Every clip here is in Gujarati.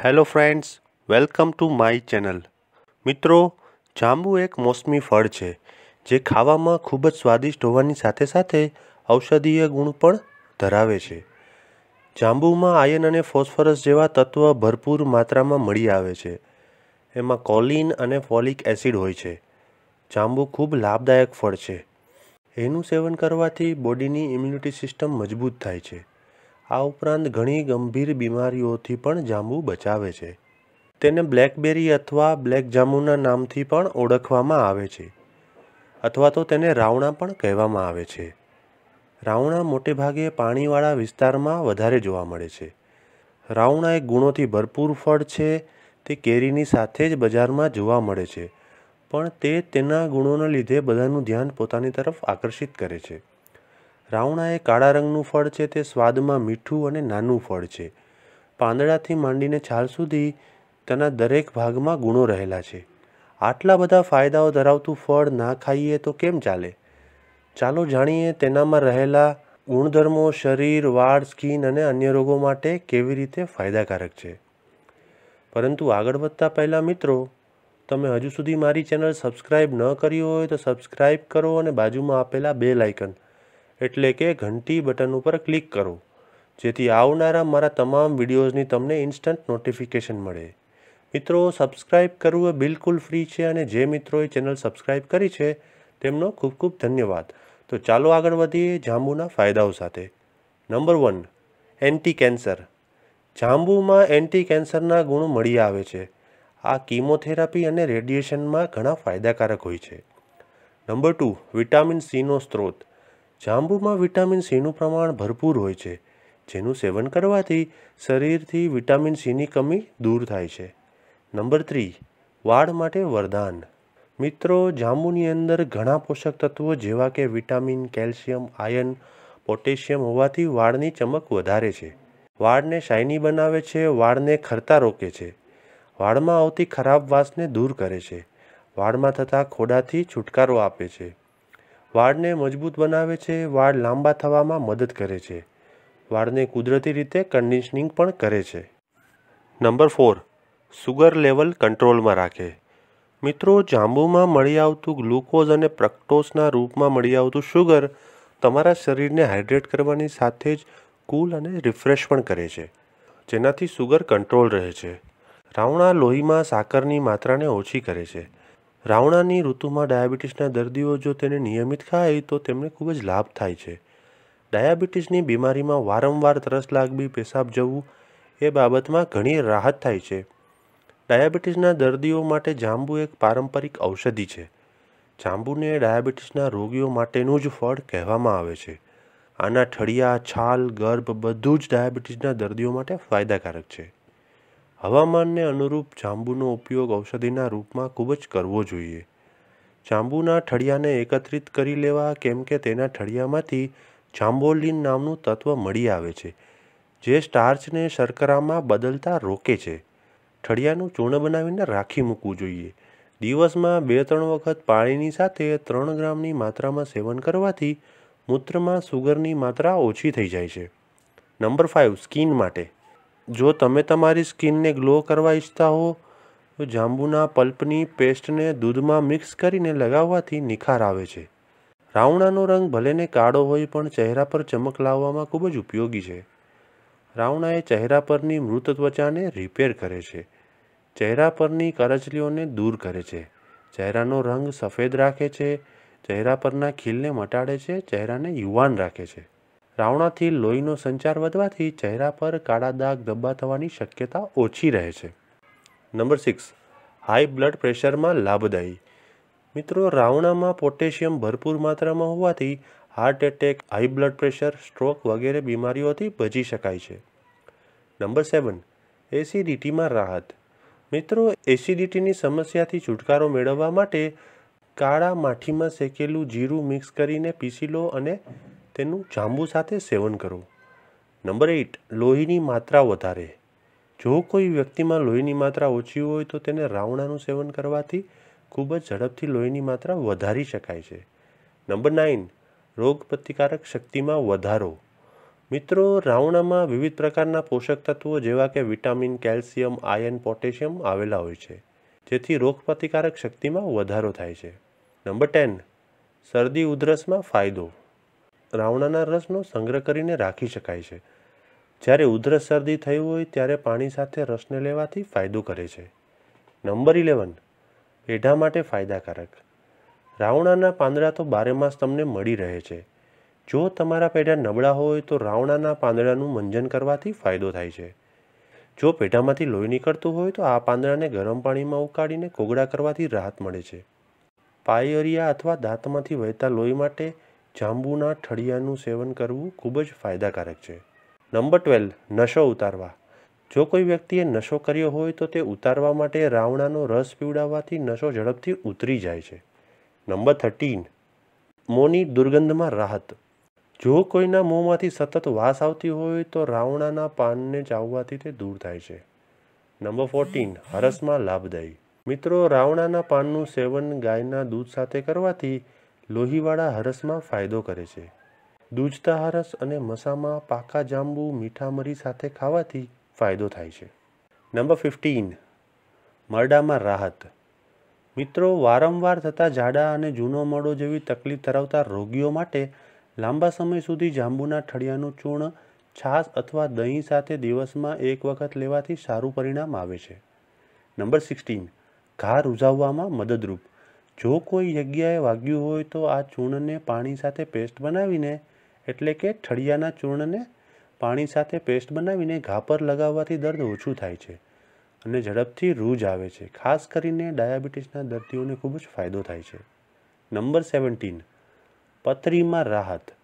hello friends welcome to my channel મિત્રો જાંબુ એક મોસમી ફળ છે જે ખાવામાં ખૂબ જ સ્વાદિષ્ટ હોવાની સાથે સાથે ઔષધીય ગુણ પણ ધરાવે છે જાંબુમાં આયન અને ફોસ્ફરસ જેવા તત્વ ભરપૂર માત્રામાં મળી આવે છે એમાં કોલિન અને ફોલિક એસિડ હોય છે જાંબુ ખૂબ લાભદાયક ફળ છે એનું સેવન કરવાથી બોડીની ઇમ્યુનિટી સિસ્ટમ મજબૂત થાય છે આ ઉપરાંત ઘણી ગંભીર બીમારીઓથી પણ જાંબુ બચાવે છે તેને બ્લેકબેરી અથવા બ્લેક જાંબુના નામથી પણ ઓળખવામાં આવે છે અથવા તો તેને રાવણા પણ કહેવામાં આવે છે રાવણા મોટેભાગે પાણીવાળા વિસ્તારમાં વધારે જોવા મળે છે રાવણા એક ગુણોથી ભરપૂર ફળ છે તે કેરીની સાથે જ બજારમાં જોવા મળે છે પણ તે તેના ગુણોના લીધે બધાનું ધ્યાન પોતાની તરફ આકર્ષિત કરે છે રાવણા એ કાળા રંગનું ફળ છે તે સ્વાદમાં મીઠું અને નાનું ફળ છે પાંદડાથી માંડીને છાલ સુધી તેના દરેક ભાગમાં ગુણો રહેલા છે આટલા બધા ફાયદાઓ ધરાવતું ફળ ના ખાઈએ તો કેમ ચાલે ચાલો જાણીએ તેનામાં રહેલા ગુણધર્મો શરીર વાળ સ્કીન અને અન્ય રોગો માટે કેવી રીતે ફાયદાકારક છે પરંતુ આગળ વધતા પહેલાં મિત્રો તમે હજુ સુધી મારી ચેનલ સબસ્ક્રાઈબ ન કરી હોય તો સબસ્ક્રાઈબ કરો અને બાજુમાં આપેલા બે લાઇકન એટલે કે ઘંટી બટન ઉપર ક્લિક કરો જેથી આવનારા મારા તમામ વિડીયોઝની તમને ઇન્સ્ટન્ટ નોટિફિકેશન મળે મિત્રો સબસ્ક્રાઇબ કરવું એ બિલકુલ ફ્રી છે અને જે મિત્રોએ ચેનલ સબસ્ક્રાઈબ કરી છે તેમનો ખૂબ ખૂબ ધન્યવાદ તો ચાલો આગળ વધીએ જાંબુના ફાયદાઓ સાથે નંબર વન એન્ટી કેન્સર જાંબુમાં એન્ટી કેન્સરના ગુણ મળી આવે છે આ કીમોથેરાપી અને રેડિયેશનમાં ઘણા ફાયદાકારક હોય છે નંબર ટુ વિટામિન સીનો સ્ત્રોત જાંબુમાં વિટામિન સીનું પ્રમાણ ભરપૂર હોય છે જેનું સેવન કરવાથી શરીરથી વિટામિન સીની કમી દૂર થાય છે નંબર થ્રી વાળ માટે વરદાન મિત્રો જાંબુની અંદર ઘણા પોષક તત્વો જેવા કે વિટામિન કેલ્શિયમ આયર્ન પોટેશિયમ હોવાથી વાળની ચમક વધારે છે વાળને શાઇની બનાવે છે વાળને ખરતા રોકે છે વાળમાં આવતી ખરાબ વાસને દૂર કરે છે વાળમાં થતા ખોડાથી છુટકારો આપે છે વાળને મજબૂત બનાવે છે વાળ લાંબા થવામાં મદદ કરે છે વાળને કુદરતી રીતે કન્ડિશનિંગ પણ કરે છે નંબર ફોર સુગર લેવલ કંટ્રોલમાં રાખે મિત્રો જાંબુમાં મળી આવતું ગ્લુકોઝ અને પ્રક્ટોસના રૂપમાં મળી આવતું શુગર તમારા શરીરને હાઇડ્રેટ કરવાની સાથે જ કૂલ અને રિફ્રેશ પણ કરે છે જેનાથી સુગર કંટ્રોલ રહે છે રાવણા લોહીમાં સાકરની માત્રાને ઓછી કરે છે રાવણાની ઋતુમાં ડાયાબિટીસના દર્દીઓ જો તેને નિયમિત ખાય તો તેમને ખૂબ જ લાભ થાય છે ડાયાબિટીસની બીમારીમાં વારંવાર તરસ લાગવી પેશાબ જવું એ બાબતમાં ઘણી રાહત થાય છે ડાયાબિટીસના દર્દીઓ માટે જાંબુ એક પારંપરિક ઔષધિ છે જાંબુને ડાયાબિટીસના રોગીઓ માટેનું જ ફળ કહેવામાં આવે છે આના ઠળિયા છાલ ગર્ભ બધું જ ડાયાબિટીસના દર્દીઓ માટે ફાયદાકારક છે હવામાનને અનુરૂપ જાંબુનો ઉપયોગ ઔષધિના રૂપમાં ખૂબ જ કરવો જોઈએ જાંબુના ઠળિયાને એકત્રિત કરી લેવા કેમ કે તેના ઠળિયામાંથી જાંબોલિન નામનું તત્વ મળી આવે છે જે સ્ટાર્ચને શર્કરામાં બદલતા રોકે છે ઠળિયાનું ચૂર્ણ બનાવીને રાખી મૂકવું જોઈએ દિવસમાં બે ત્રણ વખત પાણીની સાથે ત્રણ ગ્રામની માત્રામાં સેવન કરવાથી મૂત્રમાં સુગરની માત્રા ઓછી થઈ જાય છે નંબર ફાઇવ સ્કિન માટે જો તમે તમારી સ્કિનને ગ્લો કરવા ઈચ્છતા હો તો જાંબુના પલ્પની પેસ્ટને દૂધમાં મિક્સ કરીને લગાવવાથી નિખાર આવે છે રાવણાનો રંગ ભલેને કાળો હોય પણ ચહેરા પર ચમક લાવવામાં ખૂબ જ ઉપયોગી છે રાવણાએ ચહેરા પરની મૃત ત્વચાને રિપેર કરે છે ચહેરા પરની કરચલીઓને દૂર કરે છે ચહેરાનો રંગ સફેદ રાખે છે ચહેરા પરના ખીલને મટાડે છે ચહેરાને યુવાન રાખે છે રાવણાથી લોહીનો સંચાર વધવાથી ચહેરા પર કાળા દાગ ધબ્બા થવાની શક્યતા ઓછી રહે છે નંબર સિક્સ હાઈ બ્લડ પ્રેશરમાં લાભદાયી મિત્રો રાવણામાં પોટેશિયમ ભરપૂર માત્રામાં હોવાથી heart attack high blood pressure stroke વગેરે બીમારીઓથી બચી શકાય છે નંબર સેવન એસિડિટીમાં રાહત મિત્રો એસિડિટીની સમસ્યાથી છુટકારો મેળવવા માટે કાળા માઠીમાં શેકેલું જીરું મિક્સ કરીને પીસી લો અને તેનું જાંબુ સાથે સેવન કરવું નંબર એઇટ લોહીની માત્રા વધારે જો કોઈ વ્યક્તિમાં લોહીની માત્રા ઓછી હોય તો તેને રાવણાનું સેવન કરવાથી ખૂબ જ ઝડપથી લોહીની માત્રા વધારી શકાય છે નંબર નાઇન રોગ પ્રતિકારક શક્તિમાં વધારો મિત્રો રાવણામાં વિવિધ પ્રકારના પોષક તત્વો જેવા કે વિટામિન કેલ્શિયમ આયર્ન પોટેશિયમ આવેલા હોય છે જેથી રોગ પ્રતિકારક શક્તિમાં વધારો થાય છે નંબર ટેન શરદી ઉધરસમાં ફાયદો રાવણાના રસનો સંગ્રહ કરીને રાખી શકાય છે જ્યારે ઉધરસ શરદી થયું હોય ત્યારે પાણી સાથે રસને લેવાથી ફાયદો કરે છે નંબર ઇલેવન પેઢા માટે ફાયદાકારક રાવણાના પાંદડા તો બારેમાસ તમને મળી રહે છે જો તમારા પેઢા નબળા હોય તો રાવણાના પાંદડાનું મંજન કરવાથી ફાયદો થાય છે જો પેઢામાંથી લોહી નીકળતું હોય તો આ પાંદડાને ગરમ પાણીમાં ઉકાળીને કોગળા કરવાથી રાહત મળે છે પાયરિયા અથવા દાંતમાંથી વહેતા લોહી માટે જાંબુના ઠળિયાનું સેવન કરવું ખૂબ જ ફાયદાકારક છે નંબર ટ્વેલ્વ નશો ઉતારવા જો કોઈ વ્યક્તિએ નશો કર્યો હોય તો તે ઉતારવા માટે રાવણાનો રસ પીવડાવવાથી નશો ઝડપથી ઉતરી જાય છે નંબર થર્ટીન મોંની દુર્ગંધમાં રાહત જો કોઈના મોંમાંથી સતત વાસ આવતી હોય તો રાવણાના પાનને ચાવવાથી તે દૂર થાય છે નંબર ફોર્ટીન હરસમાં લાભદાયી મિત્રો રાવણાના પાનનું સેવન ગાયના દૂધ સાથે કરવાથી લોહીવાળા હરસમાં ફાયદો કરે છે દૂજતા હરસ અને મસામાં પાકા જાંબુ મીઠા મરી સાથે ખાવાથી ફાયદો થાય છે નંબર ફિફ્ટીન મરડામાં રાહત મિત્રો વારંવાર થતા જાડા અને જૂનો મળો જેવી તકલીફ ધરાવતા રોગીઓ માટે લાંબા સમય સુધી જાંબુના ઠળિયાનું ચૂર્ણ છાશ અથવા દહીં સાથે દિવસમાં એક વખત લેવાથી સારું પરિણામ આવે છે નંબર સિક્સટીન ઘા રૂઝાવવામાં મદદરૂપ જો કોઈ જગ્યાએ વાગ્યું હોય તો આ ચૂર્ણને પાણી સાથે પેસ્ટ બનાવીને એટલે કે ઠળિયાના ચૂર્ણને પાણી સાથે પેસ્ટ બનાવીને ઘા પર લગાવવાથી દર્દ ઓછું થાય છે અને ઝડપથી રૂજ આવે છે ખાસ કરીને ડાયાબિટીસના દર્દીઓને ખૂબ જ ફાયદો થાય છે નંબર સેવન્ટીન પથરીમાં રાહત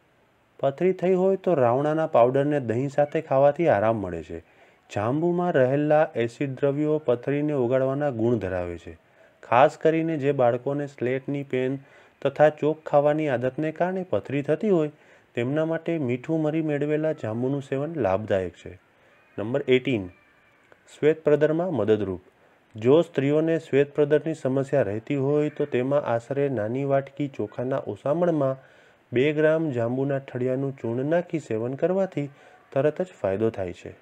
પથરી થઈ હોય તો રાવણાના પાવડરને દહીં સાથે ખાવાથી આરામ મળે છે જાંબુમાં રહેલા એસિડ દ્રવ્યો પથરીને ઓગાળવાના ગુણ ધરાવે છે ખાસ કરીને જે બાળકોને સ્લેટની પેન તથા ચોક ખાવાની આદતને કારણે પથરી થતી હોય તેમના માટે મીઠું મરી મેળવેલા જાંબુનું સેવન લાભદાયક છે નંબર એટીન શ્વેતપ્રદરમાં મદદરૂપ જો સ્ત્રીઓને શ્વેતપ્રદરની સમસ્યા રહેતી હોય તો તેમાં આશરે નાની વાટકી ચોખાના ઓસામણમાં બે ગ્રામ જાંબુના ઠળિયાનું ચૂર્ણ નાખી સેવન કરવાથી તરત જ ફાયદો થાય છે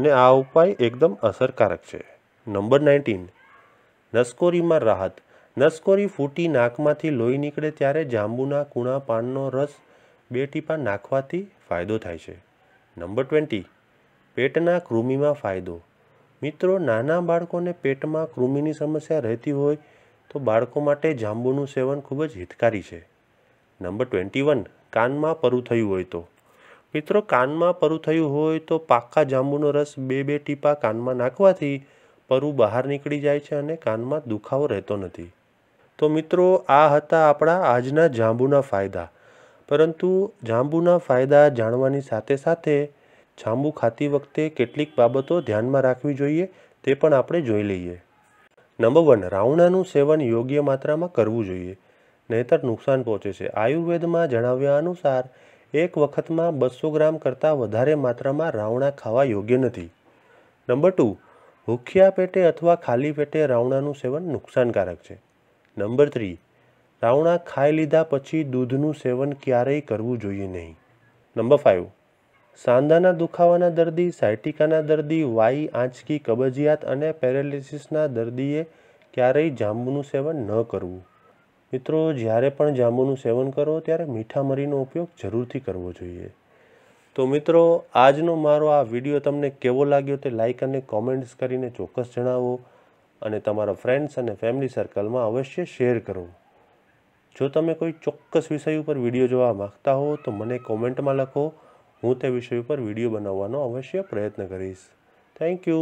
અને આ ઉપાય એકદમ અસરકારક છે નંબર નાઇન્ટીન નસકોરીમાં રાહત નસકોરી ફૂટી નાકમાંથી લોહી નીકળે ત્યારે જાંબુના કૂણા પાનનો રસ બે ટીપા નાખવાથી ફાયદો થાય છે નંબર ટ્વેન્ટી પેટના કૃમિમાં ફાયદો મિત્રો નાના બાળકોને પેટમાં કૃમિની સમસ્યા રહેતી હોય તો બાળકો માટે જાંબુનું સેવન ખૂબ જ હિતકારી છે નંબર ટ્વેન્ટી વન કાનમાં પરું થયું હોય તો મિત્રો કાનમાં પરું થયું હોય તો પાકા જાંબુનો રસ બે બે ટીપા કાનમાં નાખવાથી પરુ બહાર નીકળી જાય છે અને કાનમાં દુખાવો રહેતો નથી તો મિત્રો આ હતા આપણા આજના જાંબુના ફાયદા પરંતુ જાંબુના ફાયદા જાણવાની સાથે સાથે જાંબુ ખાતી વખતે કેટલીક બાબતો ધ્યાનમાં રાખવી જોઈએ તે પણ આપણે જોઈ લઈએ નંબર વન રાવણાનું સેવન યોગ્ય માત્રામાં કરવું જોઈએ નહીતર નુકસાન પહોંચે છે આયુર્વેદમાં જણાવ્યા અનુસાર એક વખતમાં બસો ગ્રામ કરતાં વધારે માત્રામાં રાવણા ખાવા યોગ્ય નથી નંબર ટુ ભૂખ્યા પેટે અથવા ખાલી પેટે રાવણાનું સેવન નુકસાનકારક છે નંબર થ્રી રાવણા ખાઈ લીધા પછી દૂધનું સેવન ક્યારેય કરવું જોઈએ નહીં નંબર ફાઇવ સાંધાના દુખાવાના દર્દી સાયટિકાના દર્દી વાઈ આંચકી કબજિયાત અને પેરાલિસિસના દર્દીએ ક્યારેય જાંબુનું સેવન ન કરવું મિત્રો જ્યારે પણ જાંબુનું સેવન કરો ત્યારે મીઠા મરીનો ઉપયોગ જરૂરથી કરવો જોઈએ તો મિત્રો આજનો મારો આ વિડીયો તમને કેવો લાગ્યો તે લાઇક અને કોમેન્ટ્સ કરીને ચોક્કસ જણાવો અને તમારા ફ્રેન્ડ્સ અને ફેમિલી સર્કલમાં અવશ્ય શેર કરો જો તમે કોઈ ચોક્કસ વિષય ઉપર વિડીયો જોવા માગતા હો તો મને કોમેન્ટમાં લખો હું તે વિષય ઉપર વિડીયો બનાવવાનો અવશ્ય પ્રયત્ન કરીશ થેન્ક યુ